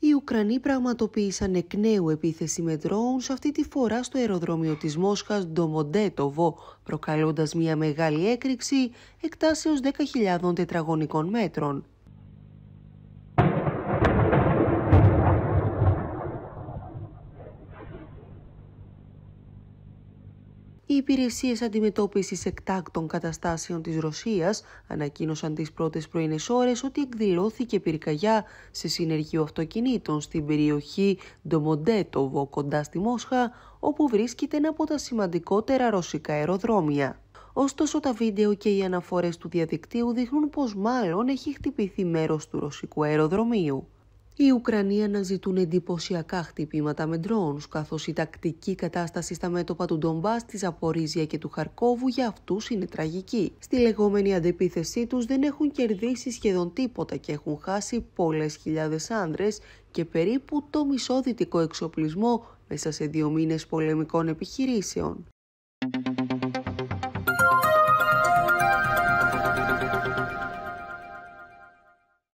οι Ουκρανοί πραγματοποίησαν εκ νέου επίθεση με σε αυτή τη φορά στο αεροδρόμιο της Μόσχας Ντομοντέτοβο, προκαλώντας μια μεγάλη έκρηξη εκτάσεως 10.000 τετραγωνικών μέτρων. Οι υπηρεσίες αντιμετώπισης εκτάκτων καταστάσεων της Ρωσίας ανακοίνωσαν τις πρώτες πρωινές ώρες ότι εκδηλώθηκε πυρκαγιά σε συνεργείο αυτοκινήτων στην περιοχή Ντομοντέτοβο κοντά στη Μόσχα, όπου βρίσκεται ένα από τα σημαντικότερα ρωσικά αεροδρόμια. Ωστόσο τα βίντεο και οι αναφορές του διαδικτύου δείχνουν πως μάλλον έχει χτυπηθεί μέρος του ρωσικού αεροδρομίου οι Ουκρανοί αναζητούν εντυπωσιακά χτυπήματα με ντρόουν, καθώς η τακτική κατάσταση στα μέτωπα του Ντομπάς, της Απορίζια και του Χαρκόβου για αυτούς είναι τραγική. Στη λεγόμενη αντεπίθεσή τους δεν έχουν κερδίσει σχεδόν τίποτα και έχουν χάσει πολλές χιλιάδες άνδρες και περίπου το μισό δυτικό εξοπλισμό μέσα σε δύο μήνες πολεμικών επιχειρήσεων.